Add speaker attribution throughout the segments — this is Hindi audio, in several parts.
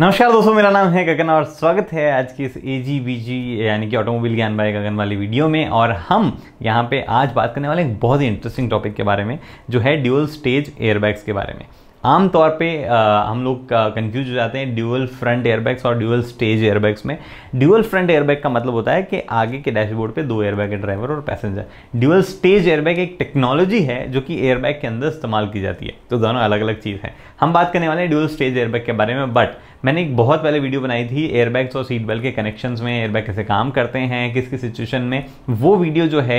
Speaker 1: नमस्कार दोस्तों मेरा नाम है गगन और स्वागत है आज की इस ए जी बी जी यानी कि ऑटोमोबाइल ज्ञान बाय गगन वाली वीडियो में और हम यहाँ पे आज बात करने वाले एक बहुत ही इंटरेस्टिंग टॉपिक के बारे में जो है ड्यूअल स्टेज एयरबैग्स के बारे में आमतौर पे आ, हम लोग कंफ्यूज हो जाते हैं ड्यूअल फ्रंट एयरबैग्स और ड्यूअल स्टेज एयरबैग्स में ड्यूअल फ्रंट एयरबैग का मतलब होता है कि आगे के डैशबोर्ड पे दो एयरबैग है ड्राइवर और पैसेंजर ड्यूअल स्टेज एयरबैग एक टेक्नोलॉजी है जो कि एयरबैग के अंदर इस्तेमाल की जाती है तो दोनों अलग अलग चीज़ है हम बात करने वाले हैं ड्यूअल स्टेज एयरबैग के बारे में बट मैंने एक बहुत पहले वीडियो बनाई थी एयरबैग्स और सीट बेल्ट के कनेक्शंस में एयरबैग कैसे काम करते हैं किस किस सिचुएशन में वो वीडियो जो है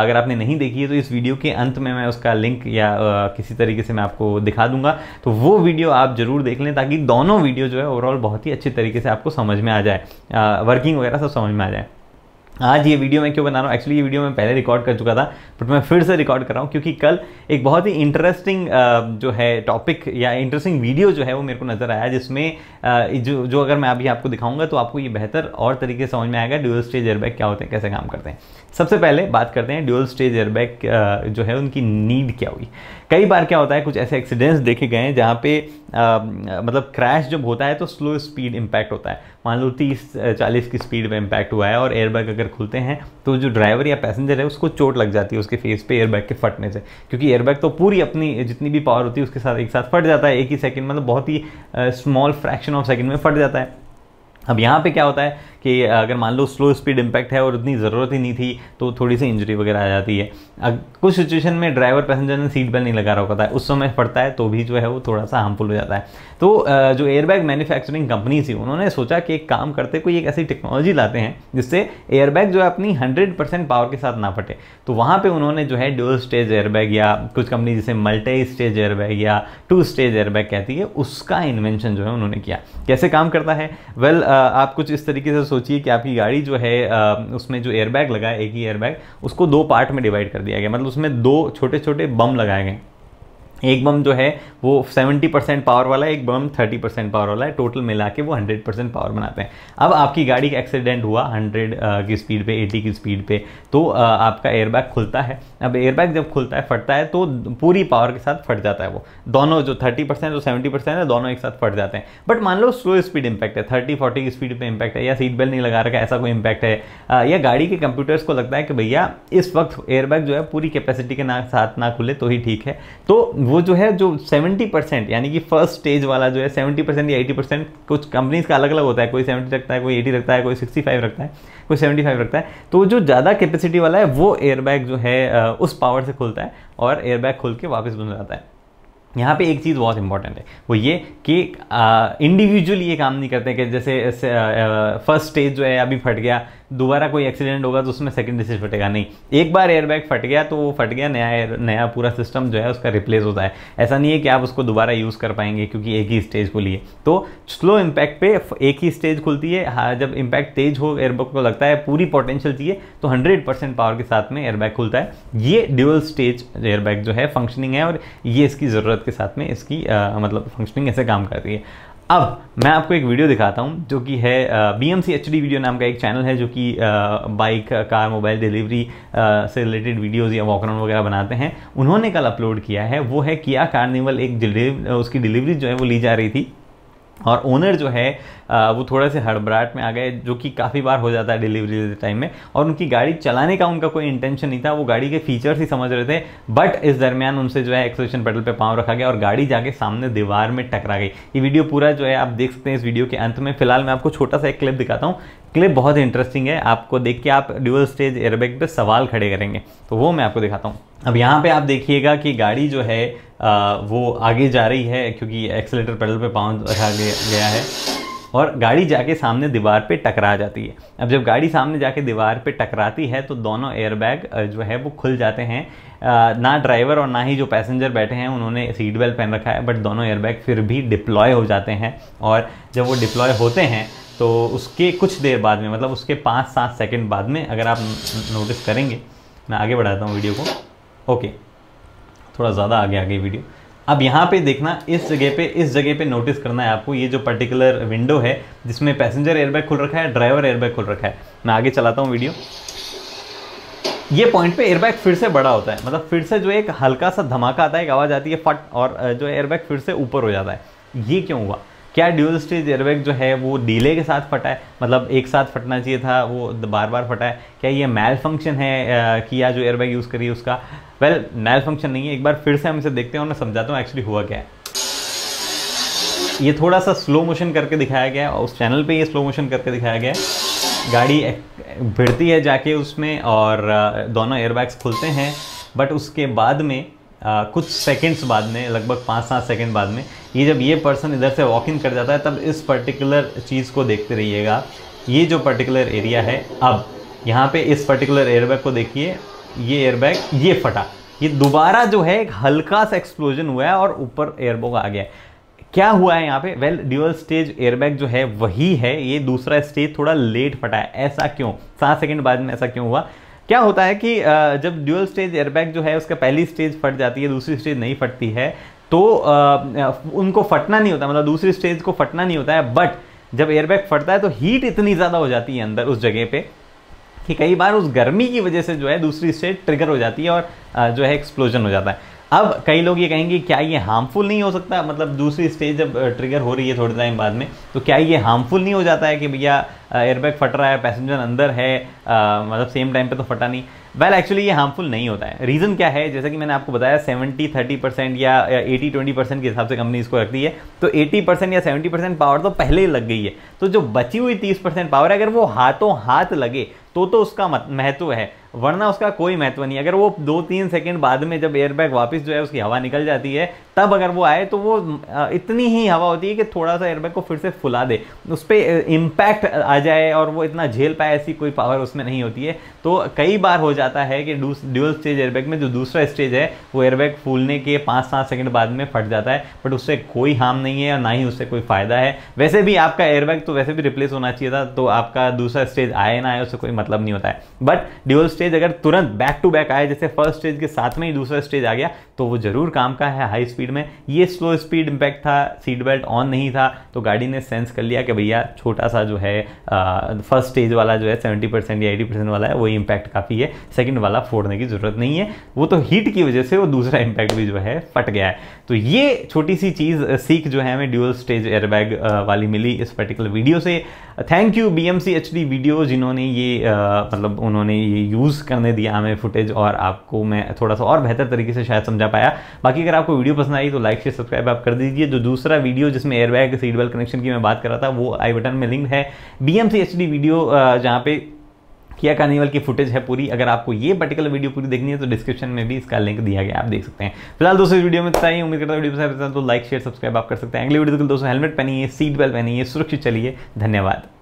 Speaker 1: अगर आपने नहीं देखी है तो इस वीडियो के अंत में मैं उसका लिंक या किसी तरीके से मैं आपको दिखा दूंगा तो वो वीडियो आप ज़रूर देख लें ताकि दोनों वीडियो जो है ओवरऑल बहुत ही अच्छे तरीके से आपको समझ में आ जाए वर्किंग वगैरह सब समझ में आ जाए आज ये वीडियो मैं क्यों बना रहा हूँ एक्चुअली ये वीडियो मैं पहले रिकॉर्ड कर चुका था बट मैं फिर से रिकॉर्ड कर रहा हूँ क्योंकि कल एक बहुत ही इंटरेस्टिंग uh, जो है टॉपिक या इंटरेस्टिंग वीडियो जो है वो मेरे को नज़र आया जिसमें uh, जो जो अगर मैं अभी आपको दिखाऊंगा तो आपको ये बेहतर और तरीके समझ में आएगा ड्यूअल स्टेज एयरबैग क्या होते हैं कैसे काम करते हैं सबसे पहले बात करते हैं ड्यूअल स्टेज एयरबैग जो है उनकी नीड क्या हुई कई बार क्या होता है कुछ ऐसे एक्सीडेंट्स देखे गए हैं जहाँ पे um, मतलब क्रैश जब होता है तो स्लो स्पीड इम्पैक्ट होता है मान लो तीस चालीस की स्पीड में इम्पैक्ट हुआ है और एयरबैग अगर अगर खुलते हैं तो जो ड्राइवर या पैसेंजर है उसको चोट लग जाती है उसके फेस पे एयरबैग के फटने से क्योंकि एयरबैग तो पूरी अपनी जितनी भी पावर होती है उसके साथ एक साथ फट जाता है एक ही सेकंड मतलब बहुत ही स्मॉल फ्रैक्शन ऑफ सेकंड में फट जाता है अब यहाँ पे क्या होता है कि अगर मान लो स्लो स्पीड इम्पैक्ट है और उतनी ज़रूरत ही नहीं थी तो थोड़ी सी इंजरी वगैरह आ जाती है कुछ सिचुएशन में ड्राइवर पैसेंजर ने सीट बेल्ट नहीं लगा रखा होता है उस समय पड़ता है तो भी जो है वो थोड़ा सा हार्मफुल हो जाता है तो जो एयरबैग मैन्युफैक्चरिंग कंपनी थी उन्होंने सोचा कि एक काम करते कोई एक ऐसी टेक्नोलॉजी लाते हैं जिससे एयरबैग जो है अपनी हंड्रेड पावर के साथ ना फटे तो वहाँ पर उन्होंने जो है डोल स्टेज एयरबैग या कुछ कंपनी जैसे मल्टी स्टेज एयरबैग या टू स्टेज एयरबैग कहती है उसका इन्वेंशन जो है उन्होंने किया कैसे काम करता है वेल आप कुछ इस तरीके से सोचिए कि आपकी गाड़ी जो है उसमें जो एयरबैग लगा है एक ही एयरबैग उसको दो पार्ट में डिवाइड कर दिया गया मतलब उसमें दो छोटे छोटे बम लगाए गए एक बम जो है वो 70 परसेंट पावर वाला है एक बम 30 परसेंट पावर वाला है टोटल मिला के वो 100 परसेंट पावर बनाते हैं अब आपकी गाड़ी का एक्सीडेंट हुआ 100 की स्पीड पे 80 की स्पीड पे तो आपका एयरबैग खुलता है अब एयरबैग जब खुलता है फटता है तो पूरी पावर के साथ फट जाता है वो दोनों जो थर्टी परसेंट जो सेवेंटी परसेंट है दोनों एक साथ फट जाते हैं बट मान लो स्लो स्पीड इम्पैक्ट है थर्टी फोर्टी की स्पीड पर इम्पैक्ट है या सीट बेल्ट नहीं लगा रखा ऐसा कोई इम्पैक्ट है या गाड़ी के कंप्यूटर्स को लगता है कि भैया इस वक्त एयरबैग जो है पूरी कैपेसिटी के ना साथ ना खुले तो ही ठीक है तो वो जो है जो 70 परसेंट यानी कि फर्स्ट स्टेज वाला जो है 70 परसेंट या 80 परसेंट कुछ कंपनीज का अलग अलग होता है कोई 70 रखता है कोई 80 रखता है कोई 65 रखता है कोई 75 रखता है तो जो ज़्यादा कैपेसिटी वाला है वो एयरबैग जो है उस पावर से खुलता है और एयरबैग खुल के वापस बन जाता है यहाँ पे एक चीज़ बहुत इंपॉर्टेंट है वो ये कि इंडिविजुअली ये काम नहीं करते कि जैसे फर्स्ट स्टेज जो है अभी फट गया दोबारा कोई एक्सीडेंट होगा तो उसमें सेकेंड से फटेगा नहीं एक बार एयरबैग फट गया तो वो फट गया नया नया पूरा सिस्टम जो है उसका रिप्लेस होता है ऐसा नहीं है कि आप उसको दोबारा यूज़ कर पाएंगे क्योंकि एक ही स्टेज को लिए तो स्लो इम्पैक्ट पे एक ही स्टेज खुलती है हाँ जब इम्पैक्ट तेज हो एयरबैग को लगता है पूरी पोटेंशियल चाहिए तो हंड्रेड परसेंट पावर के साथ में एयरबैग खुलता है ये ड्यूअल स्टेज एयरबैग जो है फंक्शनिंग है और ये इसकी ज़रूरत के साथ में इसकी आ, मतलब फंक्शनिंग ऐसे काम करती है अब मैं आपको एक वीडियो दिखाता हूं जो कि है B M C H D video नाम का एक चैनल है जो कि बाइक कार मोबाइल डिलीवरी से रिलेटेड वीडियोस या वॉकराउंड वगैरह बनाते हैं उन्होंने कल अपलोड किया है वो है किया कार्निवल एक डिलीवरी उसकी डिलीवरी जो है वो ली जा रही थी और ओनर जो है वो थोड़ा से हड़बड़ाहट में आ गए जो कि काफ़ी बार हो जाता है डिलीवरी टाइम में और उनकी गाड़ी चलाने का उनका कोई इंटेंशन नहीं था वो गाड़ी के फीचर्स ही समझ रहे थे बट इस दरमियान उनसे जो है एक्सलेशन पेडल पर पाँव रखा गया और गाड़ी जाके सामने दीवार में टकरा गई ये वीडियो पूरा जो है आप देख सकते हैं इस वीडियो के अंत में फिलहाल मैं आपको छोटा सा एक क्लिप दिखाता हूँ क्लिप बहुत इंटरेस्टिंग है आपको देख के आप ड्यूअल स्टेज एयरबैग पे सवाल खड़े करेंगे तो वो मैं आपको दिखाता हूँ अब यहाँ पे आप देखिएगा कि गाड़ी जो है आ, वो आगे जा रही है क्योंकि एक्सेलेटर पेडल पे पाँव रखा गया है और गाड़ी जाके सामने दीवार पे टकरा जाती है अब जब गाड़ी सामने जाके दीवार पे टकराती है तो दोनों एयरबैग जो है वो खुल जाते हैं ना ड्राइवर और ना ही जो पैसेंजर बैठे हैं उन्होंने सीट बेल्ट पहन रखा है बट दोनों एयरबैग फिर भी डिप्लॉय हो जाते हैं और जब वो डिप्लॉय होते हैं तो उसके कुछ देर बाद में मतलब उसके पाँच सात सेकेंड बाद में अगर आप नोटिस करेंगे मैं आगे बढ़ाता हूँ वीडियो को ओके थोड़ा ज़्यादा आगे आगे वीडियो अब यहाँ पे देखना इस जगह पे इस जगह पे नोटिस करना है आपको ये जो पर्टिकुलर विंडो है जिसमें पैसेंजर एयरबैग खुल रखा है ड्राइवर एयरबैग खुल रखा है मैं आगे चलाता हूँ वीडियो ये पॉइंट पे एयरबैग फिर से बड़ा होता है मतलब फिर से जो एक हल्का सा धमाका आता है एक आवाज़ आती है फट और जो एयरबैग फिर से ऊपर हो जाता है ये क्यों हुआ क्या ड्यूल स्टेज एयरबैग जो है वो डीले के साथ फटा है मतलब एक साथ फटना चाहिए था वो बार बार फटा है क्या ये मैल फंक्शन है किया जो एयरबैग यूज़ करिए उसका वेल well, फंक्शन नहीं है एक बार फिर से हम इसे देखते हैं और मैं समझाता हूँ एक्चुअली हुआ क्या है ये थोड़ा सा स्लो मोशन करके दिखाया गया है उस चैनल पे ये स्लो मोशन करके दिखाया गया है गाड़ी भिड़ती है जाके उसमें और दोनों एयरबैग्स खुलते हैं बट उसके बाद में आ, कुछ सेकंड्स बाद में लगभग पाँच सात सेकंड बाद में ये जब ये पर्सन इधर से वॉक इन कर जाता है तब इस पर्टिकुलर चीज़ को देखते रहिएगा ये जो पर्टिकुलर एरिया है अब यहाँ पे इस पर्टिकुलर एयरबैग को देखिए ये एयरबैग ये फटा ये दोबारा जो है एक हल्का सा एक्सप्लोजन हुआ है और ऊपर एयरबैग आ गया है क्या हुआ है यहाँ पे वेल ड्यूअल स्टेज एयरबैग जो है वही है ये दूसरा स्टेज थोड़ा लेट फटा है ऐसा क्यों सात सेकंड बाद में ऐसा क्यों हुआ क्या होता है कि जब ड्यूअल स्टेज एयरबैग जो है उसका पहली स्टेज फट जाती है दूसरी स्टेज नहीं फटती है तो उनको फटना नहीं होता मतलब दूसरी स्टेज को फटना नहीं होता है बट जब एयरबैग फटता है तो हीट इतनी ज़्यादा हो जाती है अंदर उस जगह पे कि कई बार उस गर्मी की वजह से जो है दूसरी स्टेज ट्रिगर हो जाती है और जो है एक्सप्लोजन हो जाता है अब कई लोग ये कहेंगे क्या ये हार्मफुल नहीं हो सकता मतलब दूसरी स्टेज जब ट्रिगर हो रही है थोड़े टाइम बाद में तो क्या ये हार्मफुल नहीं हो जाता है कि भैया एयरबैग फट रहा है पैसेंजर अंदर है आ, मतलब सेम टाइम पे तो फटा नहीं वेल well, एक्चुअली ये हार्मफुल नहीं होता है रीज़न क्या है जैसा कि मैंने आपको बताया 70 30 परसेंट या 80 20 परसेंट के हिसाब से कंपनी इसको रखती है तो 80 परसेंट या 70 परसेंट पावर तो पहले ही लग गई है तो जो बची हुई 30 परसेंट पावर है अगर वो हाथों हाथ लगे तो तो उसका महत्व है वरना उसका कोई महत्व नहीं अगर वो दो तीन सेकेंड बाद में जब एयरबैग वापस जो है उसकी हवा निकल जाती है तब अगर वो आए तो वो इतनी ही हवा होती है कि थोड़ा सा एयरबैग को फिर से फुला दे उस पर इम्पैक्ट आ जाए और वो इतना झेल पाए ऐसी कोई पावर उसमें नहीं होती है तो कई बार हो जाता है कि ड्यूअल स्टेज एयरबैग में जो दूसरा स्टेज है वो एयरबैग फूलने के पाँच सात सेकंड बाद में फट जाता है बट उससे कोई हार्म नहीं है और ना ही उससे कोई फ़ायदा है वैसे भी आपका एयरबैग तो वैसे भी रिप्लेस होना चाहिए था तो आपका दूसरा स्टेज आए ना आए उससे कोई मतलब नहीं होता है बट ड्यूअल स्टेज अगर तुरंत बैक टू बैक आए जैसे फर्स्ट स्टेज के साथ में ही दूसरा स्टेज आ गया तो वो ज़रूर काम का है हाई स्पीड में ये स्लो स्पीड इम्पैक्ट था सीट बेल्ट ऑन नहीं था तो गाड़ी ने सेंस कर लिया कि भैया छोटा सा जो है फर्स्ट स्टेज वाला जो है सेवेंटी परसेंट या एटी परसेंट वाला है वही इम्पैक्ट काफ़ी है सेकेंड वाला फोड़ने की ज़रूरत नहीं है वो तो हीट की वजह से वो दूसरा इम्पैक्ट भी जो है फट गया है तो ये छोटी सी चीज़ सीख जो है हमें ड्यूअल स्टेज एयरबैग वाली मिली इस पर्टिकुलर वीडियो से thank you B M C H D video जिन्होंने ये मतलब उन्होंने ये यूज़ करने दिया हमें फुटेज और आपको मैं थोड़ा सा और बेहतर तरीके से शायद समझा पाया बाकी अगर आपको वीडियो पसंद आई तो लाइक शेयर सब्सक्राइब आप कर दीजिए जो दूसरा वीडियो जिसमें एयरबैग सीट बेल्ट कनेक्शन की मैं बात कर रहा था वो आई बटन में लिंक है B M C H D video जहाँ पे किया कार्निवल की फुटेज है पूरी अगर आपको ये पर्टिकुलर वीडियो पूरी देखनी है तो डिस्क्रिप्शन में भी इसका लिंक दिया गया आप देख सकते हैं फिलहाल दोस्तों इस वीडियो में इतना ही उम्मीद करता हूँ वीडियो तो लाइक शेयर सब्सक्राइब आप कर सकते हैं अगली वीडियो तो तक दोस्तों हेलमेट पहनिए सीट बेल्ट पहनिए सुरक्षित चलिए धन्यवाद